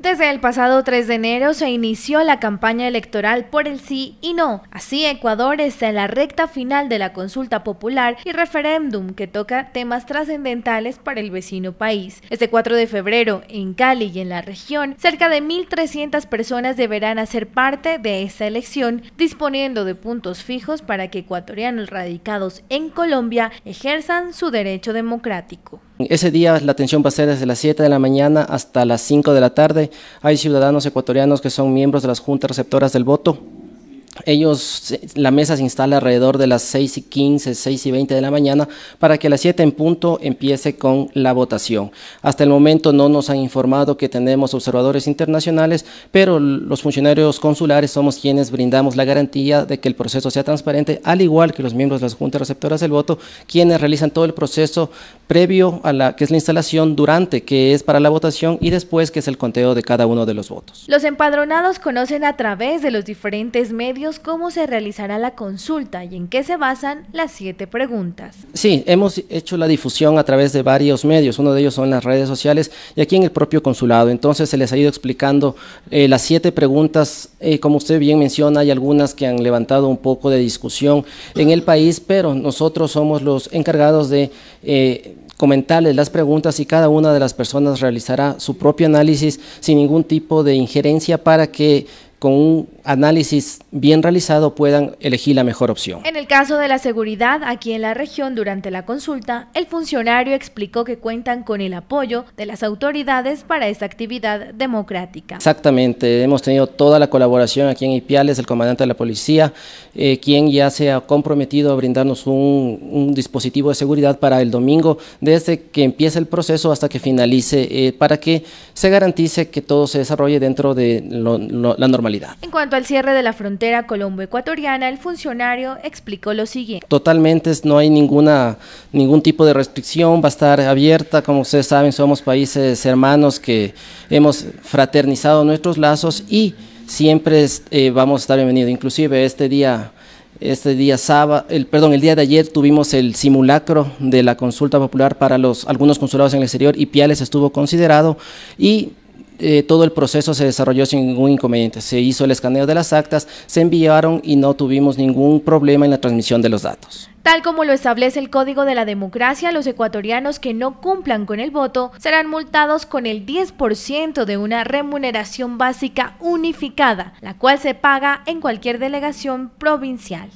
Desde el pasado 3 de enero se inició la campaña electoral por el sí y no. Así Ecuador está en la recta final de la consulta popular y referéndum que toca temas trascendentales para el vecino país. Este 4 de febrero, en Cali y en la región, cerca de 1.300 personas deberán hacer parte de esta elección, disponiendo de puntos fijos para que ecuatorianos radicados en Colombia ejerzan su derecho democrático. Ese día la atención va a ser desde las 7 de la mañana hasta las 5 de la tarde. Hay ciudadanos ecuatorianos que son miembros de las juntas receptoras del voto ellos, la mesa se instala alrededor de las 6 y 15, 6 y 20 de la mañana para que a las 7 en punto empiece con la votación. Hasta el momento no nos han informado que tenemos observadores internacionales, pero los funcionarios consulares somos quienes brindamos la garantía de que el proceso sea transparente, al igual que los miembros de las juntas receptoras del voto, quienes realizan todo el proceso previo a la que es la instalación durante, que es para la votación y después que es el conteo de cada uno de los votos. Los empadronados conocen a través de los diferentes medios cómo se realizará la consulta y en qué se basan las siete preguntas. Sí, hemos hecho la difusión a través de varios medios, uno de ellos son las redes sociales y aquí en el propio consulado. Entonces se les ha ido explicando eh, las siete preguntas, eh, como usted bien menciona, hay algunas que han levantado un poco de discusión en el país, pero nosotros somos los encargados de... Eh, comentarles las preguntas y cada una de las personas realizará su propio análisis sin ningún tipo de injerencia para que con un análisis bien realizado puedan elegir la mejor opción. En el caso de la seguridad aquí en la región durante la consulta, el funcionario explicó que cuentan con el apoyo de las autoridades para esta actividad democrática. Exactamente, hemos tenido toda la colaboración aquí en Ipiales, el comandante de la policía, eh, quien ya se ha comprometido a brindarnos un, dispositivo de seguridad para el domingo, desde que empiece el proceso hasta que finalice, eh, para que se garantice que todo se desarrolle dentro de la normalidad. En cuanto a el cierre de la frontera colombo-ecuatoriana, el funcionario explicó lo siguiente. Totalmente, no hay ninguna, ningún tipo de restricción, va a estar abierta, como ustedes saben, somos países hermanos que hemos fraternizado nuestros lazos y siempre eh, vamos a estar bienvenidos, inclusive este día este día sábado, el, perdón, el día de ayer tuvimos el simulacro de la consulta popular para los algunos consulados en el exterior y Piales estuvo considerado y eh, todo el proceso se desarrolló sin ningún inconveniente. Se hizo el escaneo de las actas, se enviaron y no tuvimos ningún problema en la transmisión de los datos. Tal como lo establece el Código de la Democracia, los ecuatorianos que no cumplan con el voto serán multados con el 10% de una remuneración básica unificada, la cual se paga en cualquier delegación provincial.